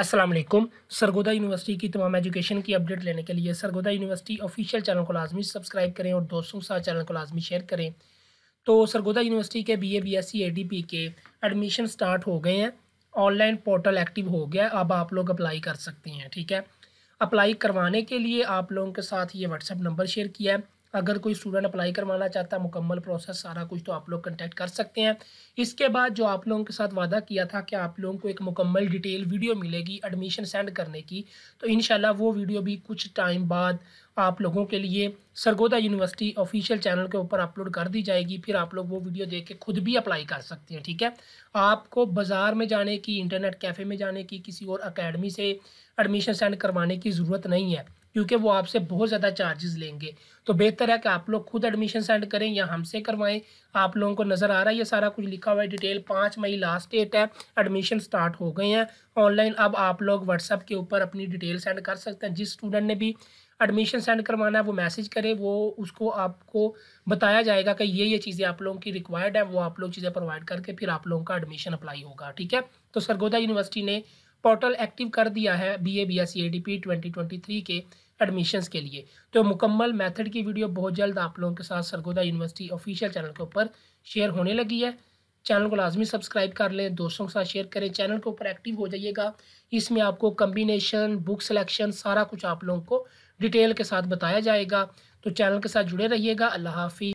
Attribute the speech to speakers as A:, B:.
A: Aslam Sargodha university की तमाम education की अपडेट लेने के लिए सरगोदा यूनिवर्सिटी ऑफिशियल चैनल को लाजमी सब्सक्राइब करें और दोस्तों के साथ चैनल को लाजमी शेयर करें तो सरगोदा यूनिवर्सिटी के B A B S C A D P के एडमिशन स्टार्ट हो गए हैं ऑनलाइन पोर्टल एक्टिव हो गया अब आप लोग अप्लाई कर सकते हैं ठीक है अप्लाई करवाने के लिए आप लोगों के साथ ये व्हाट्सअप नंबर शेयर किया है अगर कोई स्टूडेंट अप्लाई करवाना चाहता है मुकम्मल प्रोसेस सारा कुछ तो आप लोग कंटेक्ट कर सकते हैं इसके बाद जो आप लोगों के साथ वादा किया था कि आप लोगों को एक मुकम्मल डिटेल वीडियो मिलेगी एडमिशन सेंड करने की तो इन वो वीडियो भी कुछ टाइम बाद आप लोगों के लिए सरगोदा यूनिवर्सिटी ऑफिशियल चैनल के ऊपर अपलोड कर दी जाएगी फिर आप लोग वो वीडियो देख के खुद भी अप्लाई कर सकते हैं ठीक है आपको बाज़ार में जाने की इंटरनेट कैफ़े में जाने की किसी और अकेडमी से एडमिशन सेंड करवाने की ज़रूरत नहीं है क्योंकि वो आपसे बहुत ज़्यादा चार्जेस लेंगे तो बेहतर है कि आप लोग खुद एडमिशन सेंड करें या हमसे करवाएं आप लोगों को नज़र आ रहा है ये सारा कुछ लिखा हुआ है डिटेल पाँच मई लास्ट डेट है एडमिशन स्टार्ट हो गए हैं ऑनलाइन अब आप लोग व्हाट्सएप के ऊपर अपनी डिटेल सेंड कर सकते हैं जिस स्टूडेंट ने भी एडमिशन सेंड करवाना है वो मैसेज करे वो उसको आपको बताया जाएगा कि ये ये चीज़ें आप लोगों की रिक्वायर्ड है वो आप लोग चीज़ें प्रोवाइड करके फिर आप लोगों का एडमिशन अप्लाई होगा ठीक है तो सरगोदा यूनिवर्सिटी ने पोर्टल एक्टिव कर दिया है B A B S C A D P twenty twenty three के एडमिशन्स के लिए तो मुकम्मल मैथड की वीडियो बहुत जल्द आप लोगों के साथ सरगोदा यूनिवर्सिटी ऑफिशियल चैनल के ऊपर शेयर होने लगी है चैनल को लाजमी सब्सक्राइब कर लें दोस्तों के साथ शेयर करें चैनल के ऊपर एक्टिव हो जाइएगा इसमें आपको कम्बिनेशन बुक सिलेक्शन सारा कुछ आप लोगों को डिटेल के साथ बताया जाएगा तो चैनल के साथ जुड़े रहिएगा अल्लाह हाफि